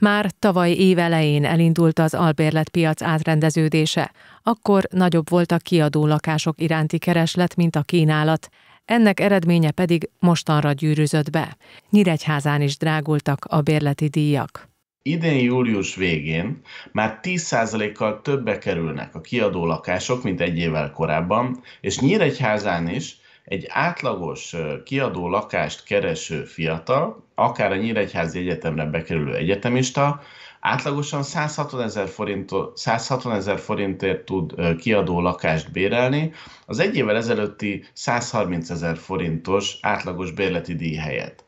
Már tavaly év elején elindult az albérletpiac átrendeződése, akkor nagyobb volt a kiadó lakások iránti kereslet, mint a kínálat, ennek eredménye pedig mostanra gyűrűzött be. Nyíregyházán is drágultak a bérleti díjak. Idén július végén már 10%-kal többe kerülnek a kiadó lakások, mint egy évvel korábban, és Nyíregyházán is egy átlagos kiadó lakást kereső fiatal akár a Nyíregyházi Egyetemre bekerülő egyetemista átlagosan 160 ezer forint, 160 ezer forintért tud kiadó lakást bérelni, az egy évvel ezelőtti 130 ezer forintos átlagos bérleti díj helyett.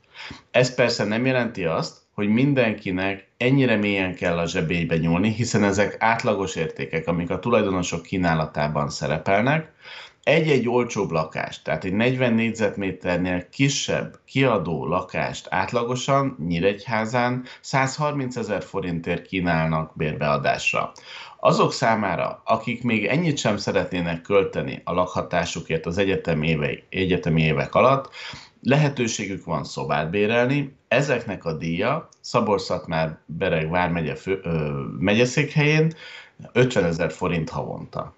Ez persze nem jelenti azt, hogy mindenkinek ennyire mélyen kell a zsebébe nyúlni, hiszen ezek átlagos értékek, amik a tulajdonosok kínálatában szerepelnek, egy-egy olcsóbb lakást, tehát egy 40 négyzetméternél kisebb kiadó lakást átlagosan Nyíregyházán 130 ezer forintért kínálnak bérbeadásra. Azok számára, akik még ennyit sem szeretnének költeni a lakhatásukért az egyetem évei, egyetemi évek alatt, lehetőségük van szobát bérelni, ezeknek a díja már Bereg vármegye fő, ö, megyeszékhelyén 50 ezer forint havonta.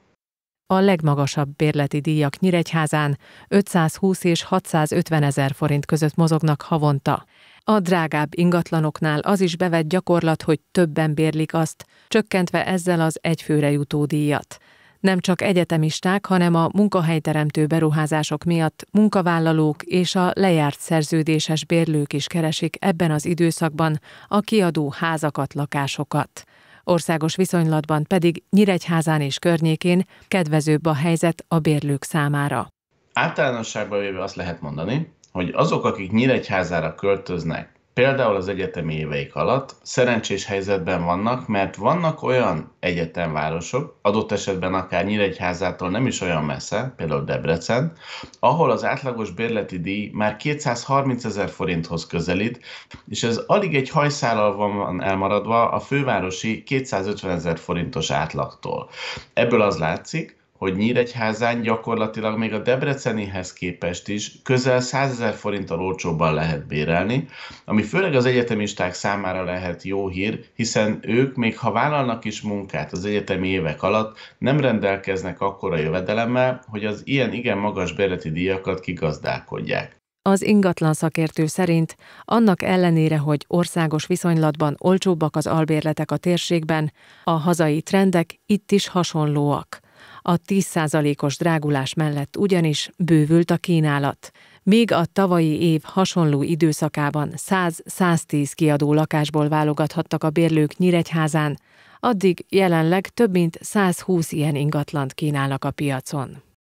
A legmagasabb bérleti díjak Nyíregyházán 520 és 650 ezer forint között mozognak havonta. A drágább ingatlanoknál az is bevett gyakorlat, hogy többen bérlik azt, csökkentve ezzel az egyfőre jutó díjat. Nem csak egyetemisták, hanem a munkahelyteremtő beruházások miatt munkavállalók és a lejárt szerződéses bérlők is keresik ebben az időszakban a kiadó házakat, lakásokat országos viszonylatban pedig Nyíregyházán és környékén kedvezőbb a helyzet a bérlők számára. Általánosságban véve azt lehet mondani, hogy azok, akik Nyíregyházára költöznek például az egyetemi éveik alatt szerencsés helyzetben vannak, mert vannak olyan egyetemvárosok, adott esetben akár Nyíregyházától nem is olyan messze, például Debrecen, ahol az átlagos bérleti díj már 230 ezer forinthoz közelít, és ez alig egy hajszállal van elmaradva a fővárosi 250 ezer forintos átlagtól. Ebből az látszik, hogy Nyíregyházán gyakorlatilag még a Debrecenihez képest is közel 100 ezer forinttal olcsóbban lehet bérelni, ami főleg az egyetemisták számára lehet jó hír, hiszen ők még ha vállalnak is munkát az egyetemi évek alatt, nem rendelkeznek akkora jövedelemmel, hogy az ilyen igen magas bérleti díjakat kigazdálkodják. Az ingatlan szakértő szerint annak ellenére, hogy országos viszonylatban olcsóbbak az albérletek a térségben, a hazai trendek itt is hasonlóak. A 10%-os drágulás mellett ugyanis bővült a kínálat. Még a tavalyi év hasonló időszakában 100-110 kiadó lakásból válogathattak a bérlők Nyíregyházán, addig jelenleg több mint 120 ilyen ingatlant kínálnak a piacon.